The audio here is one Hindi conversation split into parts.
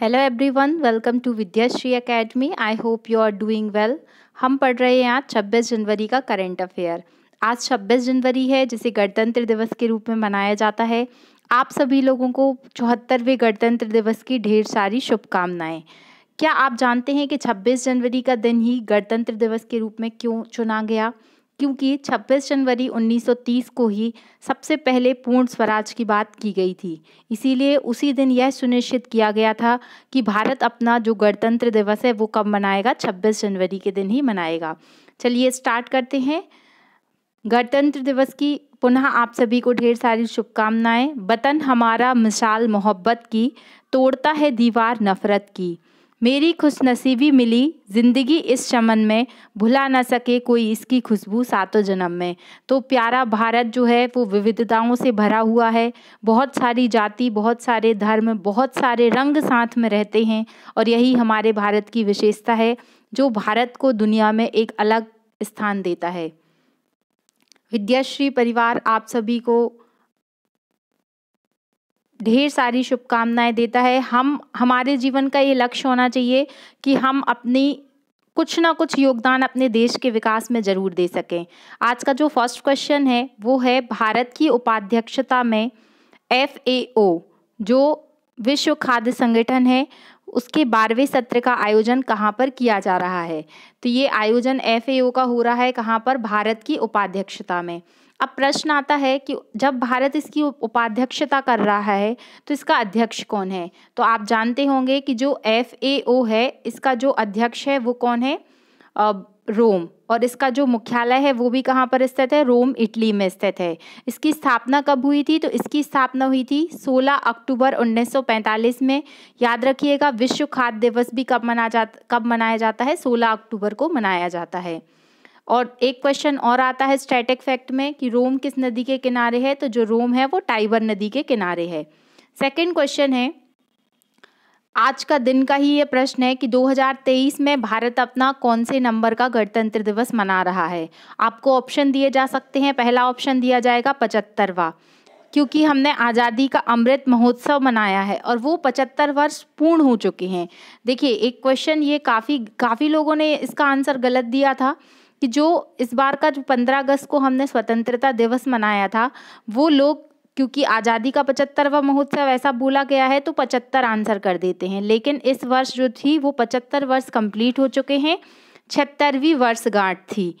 hello everyone welcome to Vidyashree academy I hope you are doing well हम पढ़ रहे हैं आज छब्बीस जनवरी का करंट अफेयर आज छब्बीस जनवरी है जिसे गणतंत्र दिवस के रूप में मनाया जाता है आप सभी लोगों को चौहत्तरवें गणतंत्र दिवस की ढेर सारी शुभकामनाएं क्या आप जानते हैं कि 26 जनवरी का दिन ही गणतंत्र दिवस के रूप में क्यों चुना गया क्योंकि 26 जनवरी 1930 को ही सबसे पहले पूर्ण स्वराज की बात की गई थी इसीलिए उसी दिन यह सुनिश्चित किया गया था कि भारत अपना जो गणतंत्र दिवस है वो कब मनाएगा 26 जनवरी के दिन ही मनाएगा चलिए स्टार्ट करते हैं गणतंत्र दिवस की पुनः आप सभी को ढेर सारी शुभकामनाएं वतन हमारा मिसाल मोहब्बत की तोड़ता है दीवार नफरत की मेरी खुशनसीबी मिली ज़िंदगी इस चमन में भुला ना सके कोई इसकी खुशबू सातों जन्म में तो प्यारा भारत जो है वो विविधताओं से भरा हुआ है बहुत सारी जाति बहुत सारे धर्म बहुत सारे रंग साथ में रहते हैं और यही हमारे भारत की विशेषता है जो भारत को दुनिया में एक अलग स्थान देता है विद्याश्री परिवार आप सभी को ढेर सारी शुभकामनाएं देता है हम हमारे जीवन का ये लक्ष्य होना चाहिए कि हम अपनी कुछ ना कुछ योगदान अपने देश के विकास में जरूर दे सकें आज का जो फर्स्ट क्वेश्चन है वो है भारत की उपाध्यक्षता में एफ जो विश्व खाद्य संगठन है उसके बारहवें सत्र का आयोजन कहाँ पर किया जा रहा है तो ये आयोजन एफ का हो रहा है कहाँ पर भारत की उपाध्यक्षता में अब प्रश्न आता है कि जब भारत इसकी उपाध्यक्षता कर रहा है तो इसका अध्यक्ष कौन है तो आप जानते होंगे कि जो एफ ए ओ है इसका जो अध्यक्ष है वो कौन है रोम और इसका जो मुख्यालय है वो भी कहाँ पर स्थित है रोम इटली में स्थित है इसकी स्थापना कब हुई थी तो इसकी स्थापना हुई थी 16 अक्टूबर 1945 में याद रखिएगा विश्व खाद्य दिवस भी कब मना जा कब मनाया जाता है 16 अक्टूबर को मनाया जाता है और एक क्वेश्चन और आता है स्टैटिक फैक्ट में कि रोम किस नदी के किनारे है तो जो रोम है वो टाइबर नदी के किनारे है सेकेंड क्वेश्चन है आज का दिन का ही ये प्रश्न है कि 2023 में भारत अपना कौन से नंबर का गणतंत्र दिवस मना रहा है आपको ऑप्शन दिए जा सकते हैं पहला ऑप्शन दिया जाएगा पचहत्तरवा क्योंकि हमने आज़ादी का अमृत महोत्सव मनाया है और वो पचहत्तर वर्ष पूर्ण हो चुके हैं देखिए एक क्वेश्चन ये काफ़ी काफ़ी लोगों ने इसका आंसर गलत दिया था कि जो इस बार का जो पंद्रह अगस्त को हमने स्वतंत्रता दिवस मनाया था वो लोग क्योंकि आज़ादी का पचहत्तरवा महोत्सव ऐसा बोला गया है तो पचहत्तर आंसर कर देते हैं लेकिन इस वर्ष जो थी वो पचहत्तर वर्ष कंप्लीट हो चुके हैं छहत्तरवीं वर्षगांठ थी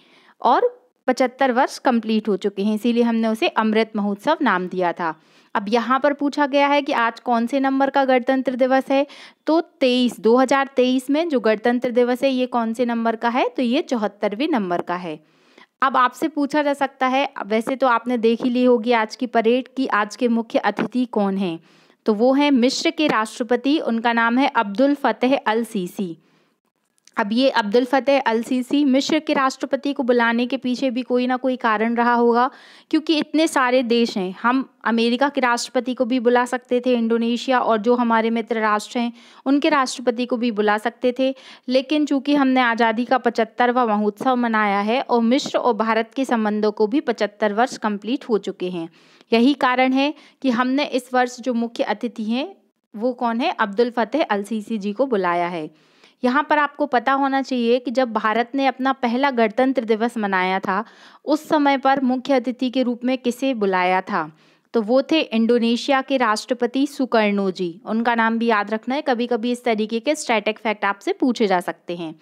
और पचहत्तर वर्ष कंप्लीट हो चुके हैं इसीलिए हमने उसे अमृत महोत्सव नाम दिया था अब यहाँ पर पूछा गया है कि आज कौन से नंबर का गणतंत्र दिवस है तो 23 2023 में जो गणतंत्र दिवस है ये कौन से नंबर का है तो ये चौहत्तरवें नंबर का है अब आपसे पूछा जा सकता है वैसे तो आपने देख ही ली होगी आज की परेड की आज के मुख्य अतिथि कौन हैं तो वो हैं मिश्र के राष्ट्रपति उनका नाम है अब्दुल फतेह अल सीसी अब ये अब्दुल फतेह अल सीसी मिश्र के राष्ट्रपति को बुलाने के पीछे भी कोई ना कोई कारण रहा होगा क्योंकि इतने सारे देश हैं हम अमेरिका के राष्ट्रपति को भी बुला सकते थे इंडोनेशिया और जो हमारे मित्र राष्ट्र हैं उनके राष्ट्रपति को भी बुला सकते थे लेकिन चूंकि हमने आज़ादी का पचहत्तरवा महोत्सव मनाया है और मिश्र और भारत के संबंधों को भी पचहत्तर वर्ष कम्प्लीट हो चुके हैं यही कारण है कि हमने इस वर्ष जो मुख्य अतिथि हैं वो कौन है अब्दुल फ़तेह अल सीसी जी को बुलाया है यहाँ पर आपको पता होना चाहिए कि जब भारत ने अपना पहला गणतंत्र दिवस मनाया था उस समय पर मुख्य अतिथि के रूप में किसे बुलाया था तो वो थे इंडोनेशिया के राष्ट्रपति सुकर्णो जी उनका नाम भी याद रखना है कभी कभी इस तरीके के स्टैटिक फैक्ट आपसे पूछे जा सकते हैं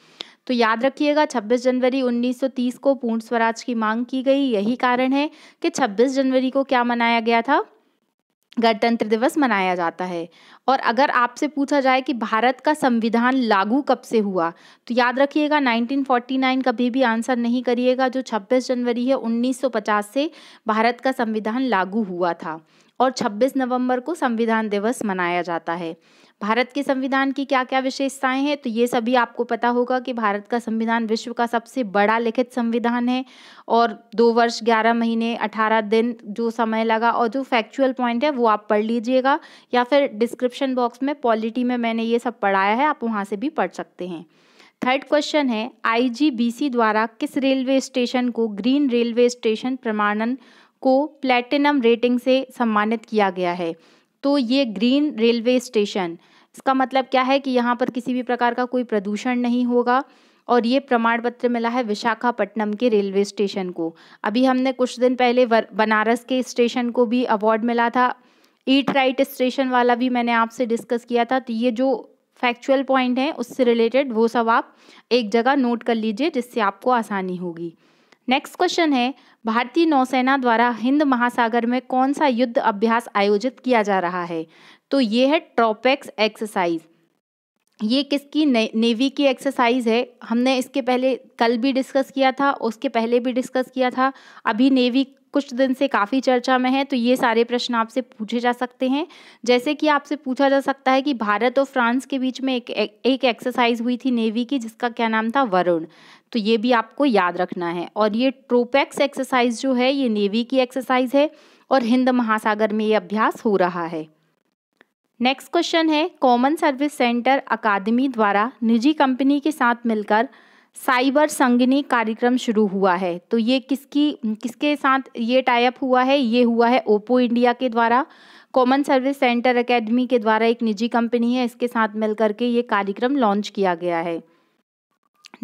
तो याद रखिएगा 26 जनवरी 1930 को पूर्ण स्वराज की मांग की गई यही कारण है कि 26 जनवरी को क्या मनाया गया था गणतंत्र दिवस मनाया जाता है और अगर आपसे पूछा जाए कि भारत का संविधान लागू कब से हुआ तो याद रखिएगा 1949 कभी भी आंसर नहीं करिएगा जो 26 जनवरी है 1950 से भारत का संविधान लागू हुआ था और 26 नवंबर को संविधान दिवस मनाया जाता है भारत के संविधान की क्या क्या विशेषताएं हैं तो ये सभी आपको पता होगा कि भारत का संविधान विश्व का सबसे बड़ा लिखित संविधान है और दो वर्ष ग्यारह महीने अठारह दिन जो समय लगा और जो फैक्चुअल पॉइंट है वो आप पढ़ लीजिएगा या फिर डिस्क्रिप्शन बॉक्स में पॉलिटी में मैंने ये सब पढ़ाया है आप वहाँ से भी पढ़ सकते हैं थर्ड क्वेश्चन है आईजीबीसी द्वारा किस रेलवे स्टेशन को ग्रीन रेलवे स्टेशन प्रमाणन को प्लेटिनम रेटिंग से सम्मानित किया गया है तो ये ग्रीन रेलवे स्टेशन इसका मतलब क्या है कि यहाँ पर किसी भी प्रकार का कोई प्रदूषण नहीं होगा और ये प्रमाण पत्र मिला है विशाखापट्टनम के रेलवे स्टेशन को अभी हमने कुछ दिन पहले बनारस के स्टेशन को भी अवार्ड मिला था ईट राइट स्टेशन वाला भी मैंने आपसे डिस्कस किया था तो ये जो फैक्चुअल पॉइंट है उससे रिलेटेड वो सब आप एक जगह नोट कर लीजिए जिससे आपको आसानी होगी नेक्स्ट क्वेश्चन है भारतीय नौसेना द्वारा हिंद महासागर में कौन सा युद्ध अभ्यास आयोजित किया जा रहा है तो ये है ट्रॉपेक्स एक्सरसाइज ये किसकी ने, नेवी की एक्सरसाइज है हमने इसके पहले कल भी डिस्कस किया था उसके पहले भी डिस्कस किया था अभी नेवी कुछ दिन से काफ़ी चर्चा में है तो ये सारे प्रश्न आपसे पूछे जा सकते हैं जैसे कि आपसे पूछा जा सकता है कि भारत और फ्रांस के बीच में एक एक एक्सरसाइज हुई थी नेवी की जिसका क्या नाम था वरुण तो ये भी आपको याद रखना है और ये ट्रोपैक्स एक्सरसाइज जो है ये नेवी की एक्सरसाइज है और हिंद महासागर में ये अभ्यास हो रहा है नेक्स्ट क्वेश्चन है कॉमन सर्विस सेंटर अकादमी द्वारा निजी कंपनी के साथ मिलकर साइबर संगनी कार्यक्रम शुरू हुआ है तो ये किसकी किसके साथ ये टाइप हुआ है ये हुआ है ओप्पो इंडिया के द्वारा कॉमन सर्विस सेंटर एकेडमी के द्वारा एक निजी कंपनी है इसके साथ मिलकर के ये कार्यक्रम लॉन्च किया गया है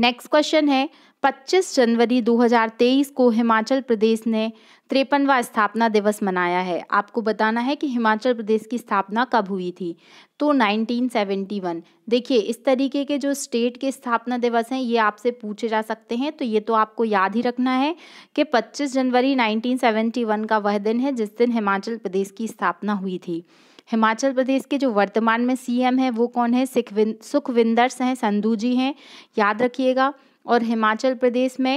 नेक्स्ट क्वेश्चन है 25 जनवरी 2023 को हिमाचल प्रदेश ने तिरपनवा स्थापना दिवस मनाया है आपको बताना है कि हिमाचल प्रदेश की स्थापना कब हुई थी तो 1971 देखिए इस तरीके के जो स्टेट के स्थापना दिवस हैं ये आपसे पूछे जा सकते हैं तो ये तो आपको याद ही रखना है कि 25 जनवरी 1971 का वह दिन है जिस दिन हिमाचल प्रदेश की स्थापना हुई थी हिमाचल प्रदेश के जो वर्तमान में सीएम हैं वो कौन है सुखविंदर हैं संधू जी हैं याद रखिएगा और हिमाचल प्रदेश में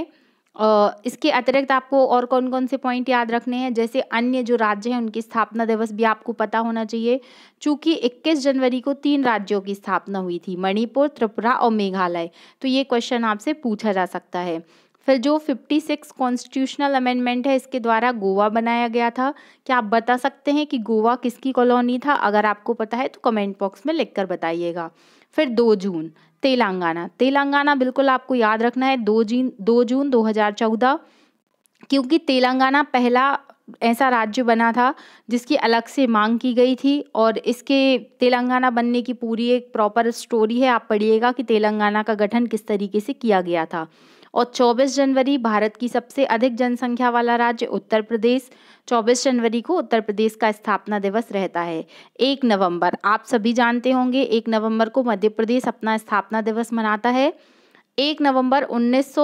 इसके अतिरिक्त आपको और कौन कौन से पॉइंट याद रखने हैं जैसे अन्य जो राज्य हैं उनकी स्थापना दिवस भी आपको पता होना चाहिए चूंकि 21 जनवरी को तीन राज्यों की स्थापना हुई थी मणिपुर त्रिपुरा और मेघालय तो ये क्वेश्चन आपसे पूछा जा सकता है फिर जो 56 कॉन्स्टिट्यूशनल अमेंडमेंट है इसके द्वारा गोवा बनाया गया था क्या आप बता सकते हैं कि गोवा किसकी कॉलोनी था अगर आपको पता है तो कमेंट बॉक्स में लिखकर बताइएगा फिर दो जून तेलंगाना तेलंगाना बिल्कुल आपको याद रखना है दो जीन दो जून दो हजार चौदह क्योंकि तेलंगाना पहला ऐसा राज्य बना था जिसकी अलग से मांग की गई थी और इसके तेलंगाना बनने की पूरी एक प्रॉपर स्टोरी है आप पढ़िएगा कि तेलंगाना का गठन किस तरीके से किया गया था और 24 जनवरी भारत की सबसे अधिक जनसंख्या वाला राज्य उत्तर प्रदेश 24 जनवरी को उत्तर प्रदेश का स्थापना दिवस रहता है एक नवंबर आप सभी जानते होंगे एक नवंबर को मध्य प्रदेश अपना स्थापना दिवस मनाता है एक नवंबर उन्नीस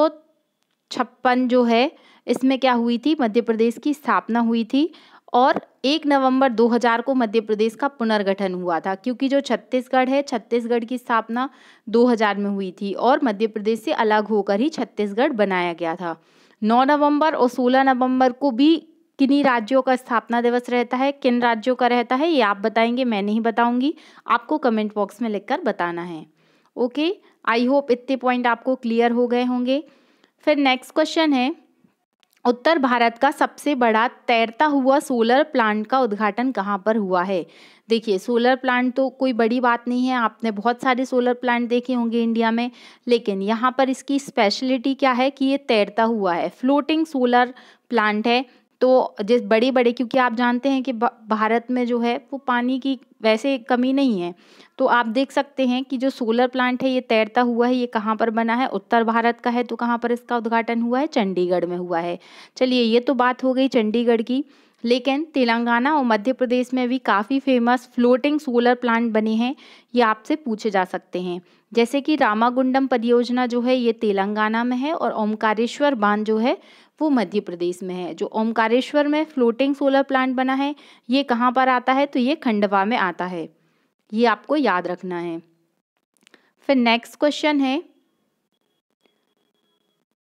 जो है इसमें क्या हुई थी मध्य प्रदेश की स्थापना हुई थी और एक नवंबर 2000 को मध्य प्रदेश का पुनर्गठन हुआ था क्योंकि जो छत्तीसगढ़ है छत्तीसगढ़ की स्थापना 2000 में हुई थी और मध्य प्रदेश से अलग होकर ही छत्तीसगढ़ बनाया गया था 9 नवंबर और 16 नवंबर को भी किन्हीं राज्यों का स्थापना दिवस रहता है किन राज्यों का रहता है ये आप बताएंगे मैं नहीं बताऊंगी आपको कमेंट बॉक्स में लिखकर बताना है ओके आई होप इतने पॉइंट आपको क्लियर हो गए होंगे फिर नेक्स्ट क्वेश्चन है उत्तर भारत का सबसे बड़ा तैरता हुआ सोलर प्लांट का उद्घाटन कहाँ पर हुआ है देखिए सोलर प्लांट तो कोई बड़ी बात नहीं है आपने बहुत सारे सोलर प्लांट देखे होंगे इंडिया में लेकिन यहाँ पर इसकी स्पेशलिटी क्या है कि ये तैरता हुआ है फ्लोटिंग सोलर प्लांट है तो जिस बड़े बड़े क्योंकि आप जानते हैं कि भारत में जो है वो पानी की वैसे कमी नहीं है तो आप देख सकते हैं कि जो सोलर प्लांट है ये तैरता हुआ है ये कहाँ पर बना है उत्तर भारत का है तो कहाँ पर इसका उद्घाटन हुआ है चंडीगढ़ में हुआ है चलिए ये तो बात हो गई चंडीगढ़ की लेकिन तेलंगाना और मध्य प्रदेश में भी काफ़ी फेमस फ्लोटिंग सोलर प्लांट बने हैं ये आपसे पूछे जा सकते हैं जैसे कि रामागुंडम परियोजना जो है ये तेलंगाना में है और ओमकारेश्वर बांध जो है वो मध्य प्रदेश में है जो ओमकारेश्वर में फ्लोटिंग सोलर प्लांट बना है ये कहाँ पर आता है तो ये खंडवा में आता है ये आपको याद रखना है फिर नेक्स्ट क्वेश्चन है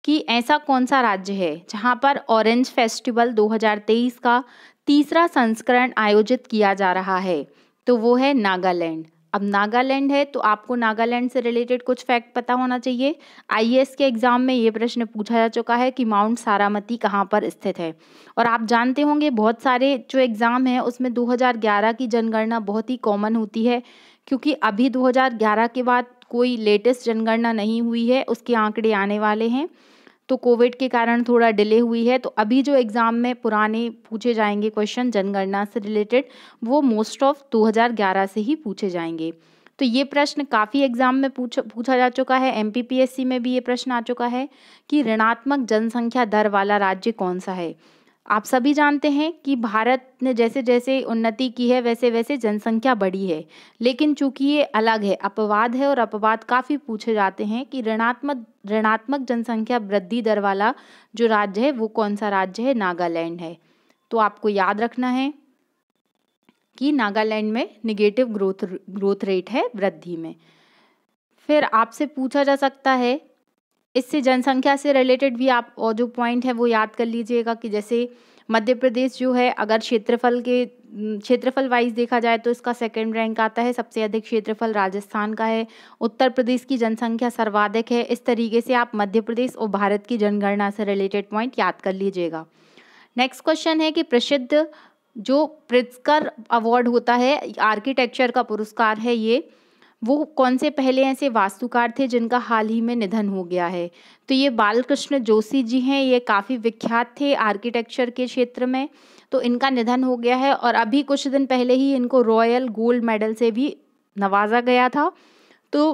कि ऐसा कौन सा राज्य है जहां पर ऑरेंज फेस्टिवल 2023 का तीसरा संस्करण आयोजित किया जा रहा है तो वो है नागालैंड अब नागालैंड है तो आपको नागालैंड से रिलेटेड कुछ फैक्ट पता होना चाहिए आईएएस के एग्ज़ाम में ये प्रश्न पूछा जा चुका है कि माउंट सारामती कहाँ पर स्थित है और आप जानते होंगे बहुत सारे जो एग्ज़ाम हैं उसमें 2011 की जनगणना बहुत ही कॉमन होती है क्योंकि अभी 2011 के बाद कोई लेटेस्ट जनगणना नहीं हुई है उसके आंकड़े आने वाले हैं तो कोविड के कारण थोड़ा डिले हुई है तो अभी जो एग्ज़ाम में पुराने पूछे जाएंगे क्वेश्चन जनगणना से रिलेटेड वो मोस्ट ऑफ 2011 से ही पूछे जाएंगे तो ये प्रश्न काफ़ी एग्जाम में पूछ पूछा जा चुका है एम में भी ये प्रश्न आ चुका है कि ऋणात्मक जनसंख्या दर वाला राज्य कौन सा है आप सभी जानते हैं कि भारत ने जैसे जैसे उन्नति की है वैसे वैसे जनसंख्या बढ़ी है लेकिन चूंकि ये अलग है अपवाद है और अपवाद काफ़ी पूछे जाते हैं कि ऋणात्मक ऋणात्मक जनसंख्या वृद्धि दर वाला जो राज्य है वो कौन सा राज्य है नागालैंड है तो आपको याद रखना है कि नागालैंड में निगेटिव ग्रोथ ग्रोथ रेट है वृद्धि में फिर आपसे पूछा जा सकता है इससे जनसंख्या से रिलेटेड भी आप और जो पॉइंट है वो याद कर लीजिएगा कि जैसे मध्य प्रदेश जो है अगर क्षेत्रफल के क्षेत्रफल वाइज देखा जाए तो इसका सेकंड रैंक आता है सबसे अधिक क्षेत्रफल राजस्थान का है उत्तर प्रदेश की जनसंख्या सर्वाधिक है इस तरीके से आप मध्य प्रदेश और भारत की जनगणना से रिलेटेड पॉइंट याद कर लीजिएगा नेक्स्ट क्वेश्चन है कि प्रसिद्ध जो प्रिस्कर अवार्ड होता है आर्किटेक्चर का पुरस्कार है ये वो कौन से पहले ऐसे वास्तुकार थे जिनका हाल ही में निधन हो गया है तो ये बालकृष्ण जोशी जी हैं ये काफ़ी विख्यात थे आर्किटेक्चर के क्षेत्र में तो इनका निधन हो गया है और अभी कुछ दिन पहले ही इनको रॉयल गोल्ड मेडल से भी नवाजा गया था तो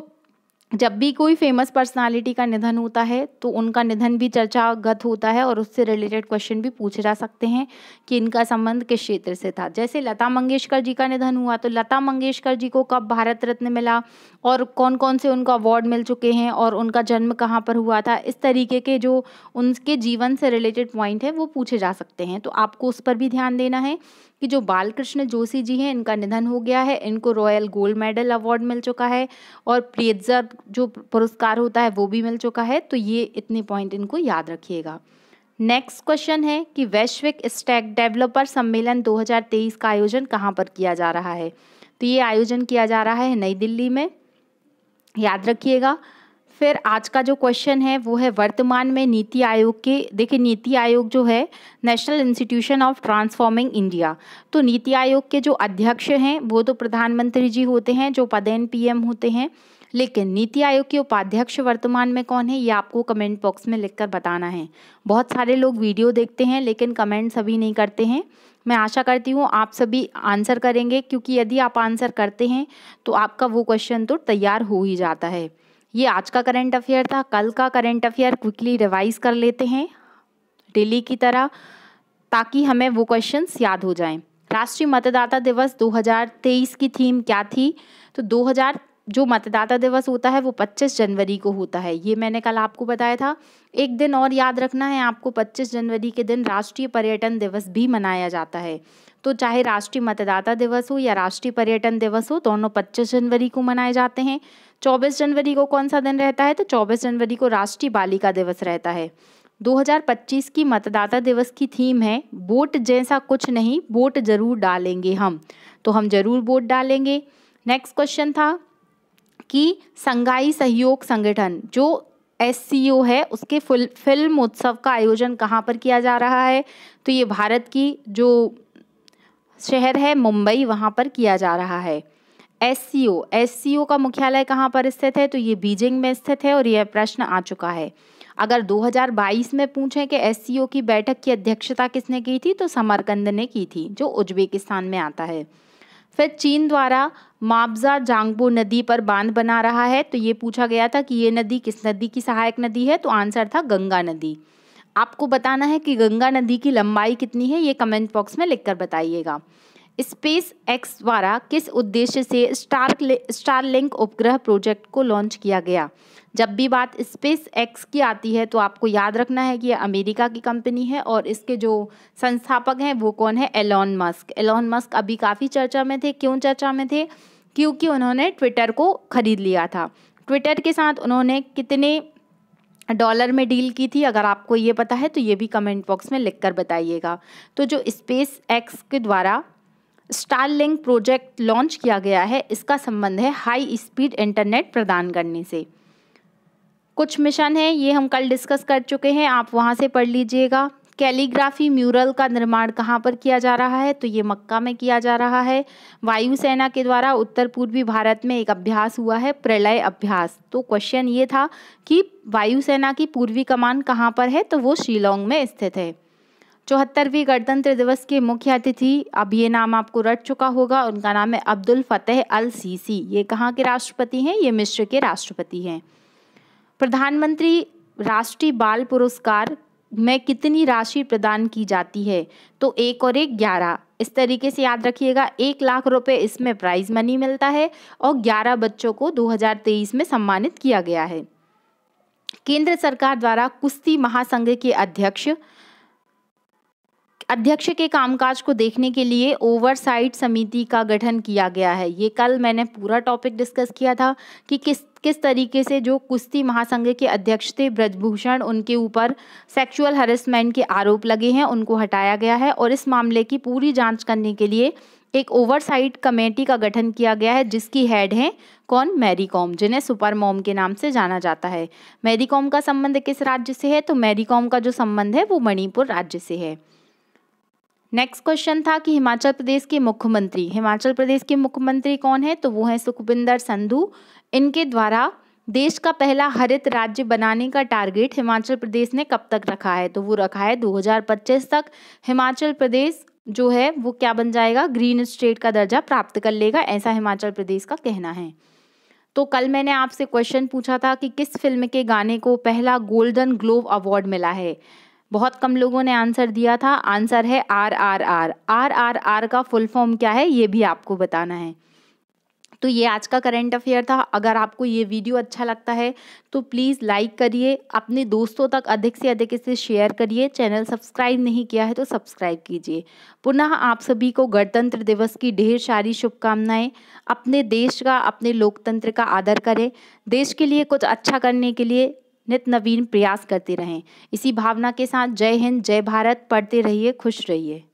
जब भी कोई फेमस पर्सनालिटी का निधन होता है तो उनका निधन भी चर्चागत होता है और उससे रिलेटेड क्वेश्चन भी पूछे जा सकते हैं कि इनका संबंध किस क्षेत्र से था जैसे लता मंगेशकर जी का निधन हुआ तो लता मंगेशकर जी को कब भारत रत्न मिला और कौन कौन से उनको अवार्ड मिल चुके हैं और उनका जन्म कहाँ पर हुआ था इस तरीके के जो उनके जीवन से रिलेटेड पॉइंट है वो पूछे जा सकते हैं तो आपको उस पर भी ध्यान देना है कि जो बालकृष्ण जोशी जी हैं इनका निधन हो गया है इनको रॉयल गोल्ड मेडल अवार्ड मिल चुका है और प्रियजर जो पुरस्कार होता है वो भी मिल चुका है तो ये इतने पॉइंट इनको याद रखिएगा नेक्स्ट क्वेश्चन है कि वैश्विक स्टैक डेवलपर सम्मेलन 2023 का आयोजन कहाँ पर किया जा रहा है तो ये आयोजन किया जा रहा है नई दिल्ली में याद रखिएगा फिर आज का जो क्वेश्चन है वो है वर्तमान में नीति आयोग के देखिए नीति आयोग जो है national institution of transforming India तो नीति आयोग के जो अध्यक्ष हैं वो तो प्रधानमंत्री जी होते हैं जो पदेन पीएम होते हैं लेकिन नीति आयोग के उपाध्यक्ष वर्तमान में कौन है ये आपको कमेंट बॉक्स में लिखकर बताना है बहुत सारे लोग वीडियो देखते हैं लेकिन कमेंट सभी नहीं करते हैं मैं आशा करती हूँ आप सभी आंसर करेंगे क्योंकि यदि आप आंसर करते हैं तो आपका वो क्वेश्चन तो तैयार हो ही जाता है ये आज का करंट अफेयर था कल का करंट अफेयर क्विकली रिवाइज कर लेते हैं डेली की तरह ताकि हमें वो क्वेश्चंस याद हो जाएं राष्ट्रीय मतदाता दिवस 2023 की थीम क्या थी तो 2000 जो मतदाता दिवस होता है वो 25 जनवरी को होता है ये मैंने कल आपको बताया था एक दिन और याद रखना है आपको 25 जनवरी के दिन राष्ट्रीय पर्यटन दिवस भी मनाया जाता है तो चाहे राष्ट्रीय मतदाता दिवस हो या राष्ट्रीय पर्यटन दिवस हो दोनों 25 जनवरी को मनाए जाते हैं चौबीस जनवरी को कौन सा दिन रहता है तो चौबीस जनवरी को राष्ट्रीय बालिका दिवस रहता है 2025 की मतदाता दिवस की थीम है वोट जैसा कुछ नहीं वोट जरूर डालेंगे हम तो हम जरूर वोट डालेंगे नेक्स्ट क्वेश्चन था कि संघाई सहयोग संगठन जो एस है उसके फुल फिल्म उत्सव का आयोजन कहाँ पर किया जा रहा है तो ये भारत की जो शहर है मुंबई वहाँ पर किया जा रहा है एस सी ओ एस का मुख्यालय कहाँ पर स्थित है तो ये बीजिंग में स्थित है और यह प्रश्न आ चुका है अगर 2022 में पूछें कि एस की बैठक की अध्यक्षता किसने की थी तो समरकंद ने की थी जो उज्बेकिस्तान में आता है फिर चीन द्वारा माबजा जांगबो नदी पर बांध बना रहा है तो ये पूछा गया था कि ये नदी किस नदी की सहायक नदी है तो आंसर था गंगा नदी आपको बताना है कि गंगा नदी की लंबाई कितनी है ये कमेंट बॉक्स में लिखकर बताइएगा स्पेस एक्स द्वारा किस उद्देश्य से स्टार स्टारलिंक उपग्रह प्रोजेक्ट को लॉन्च किया गया जब भी बात स्पेस एक्स की आती है तो आपको याद रखना है कि यह अमेरिका की कंपनी है और इसके जो संस्थापक हैं वो कौन है एलॉन मस्क एलॉन मस्क अभी काफ़ी चर्चा में थे क्यों चर्चा में थे क्योंकि उन्होंने ट्विटर को खरीद लिया था ट्विटर के साथ उन्होंने कितने डॉलर में डील की थी अगर आपको ये पता है तो ये भी कमेंट बॉक्स में लिख कर बताइएगा तो जो स्पेस एक्स के द्वारा स्टारलिंक प्रोजेक्ट लॉन्च किया गया है इसका संबंध है हाई स्पीड इंटरनेट प्रदान करने से कुछ मिशन हैं ये हम कल डिस्कस कर चुके हैं आप वहाँ से पढ़ लीजिएगा कैलीग्राफी म्यूरल का निर्माण कहाँ पर किया जा रहा है तो ये मक्का में किया जा रहा है वायुसेना के द्वारा उत्तर पूर्वी भारत में एक अभ्यास हुआ है प्रलय अभ्यास तो क्वेश्चन ये था कि वायुसेना की पूर्वी कमान कहाँ पर है तो वो शिलोंग में स्थित है चौहत्तरवीं गणतंत्र दिवस के मुख्य अतिथि अब ये नाम आपको रट चुका होगा उनका नाम है अब्दुल फतेह अल सीसी ये कहाँ के राष्ट्रपति हैं ये मिस्र के राष्ट्रपति हैं प्रधानमंत्री राष्ट्रीय बाल पुरस्कार में कितनी राशि प्रदान की जाती है तो एक और एक ग्यारह इस तरीके से याद रखिएगा एक लाख रुपए इसमें प्राइज मनी मिलता है और ग्यारह बच्चों को 2023 में सम्मानित किया गया है केंद्र सरकार द्वारा कुश्ती महासंघ के अध्यक्ष अध्यक्ष के कामकाज को देखने के लिए ओवरसाइट समिति का गठन किया गया है ये कल मैंने पूरा टॉपिक डिस्कस किया था कि किस किस तरीके से जो कुश्ती महासंघ के अध्यक्ष थे ब्रजभूषण उनके ऊपर सेक्सुअल हरेसमेंट के आरोप लगे हैं उनको हटाया गया है और इस मामले की पूरी जांच करने के लिए एक ओवरसाइट कमेटी का गठन किया गया है जिसकी हेड है कौन मैरी कॉम जिन्हें सुपर मॉम के नाम से जाना जाता है मैरी कॉम का संबंध किस राज्य से है तो मैरी कॉम का जो संबंध है वो मणिपुर राज्य से है नेक्स्ट क्वेश्चन था कि हिमाचल प्रदेश के मुख्यमंत्री हिमाचल प्रदेश के मुख्यमंत्री कौन है तो वो है सुखविंदर संधू इनके द्वारा देश का पहला हरित राज्य बनाने का टारगेट हिमाचल प्रदेश ने कब तक रखा है तो वो रखा है 2025 तक हिमाचल प्रदेश जो है वो क्या बन जाएगा ग्रीन स्टेट का दर्जा प्राप्त कर लेगा ऐसा हिमाचल प्रदेश का कहना है तो कल मैंने आपसे क्वेश्चन पूछा था कि किस फिल्म के गाने को पहला गोल्डन ग्लोब अवार्ड मिला है बहुत कम लोगों ने आंसर दिया था आंसर है R R R R R R का फुल फॉर्म क्या है ये भी आपको बताना है तो ये आज का करंट अफेयर था अगर आपको ये वीडियो अच्छा लगता है तो प्लीज़ लाइक करिए अपने दोस्तों तक अधिक से अधिक इसे शेयर करिए चैनल सब्सक्राइब नहीं किया है तो सब्सक्राइब कीजिए पुनः आप सभी को गणतंत्र दिवस की ढेर सारी शुभकामनाएं अपने देश का अपने लोकतंत्र का आदर करें देश के लिए कुछ अच्छा करने के लिए नित नवीन प्रयास करते रहें इसी भावना के साथ जय हिंद जय भारत पढ़ते रहिए खुश रहिए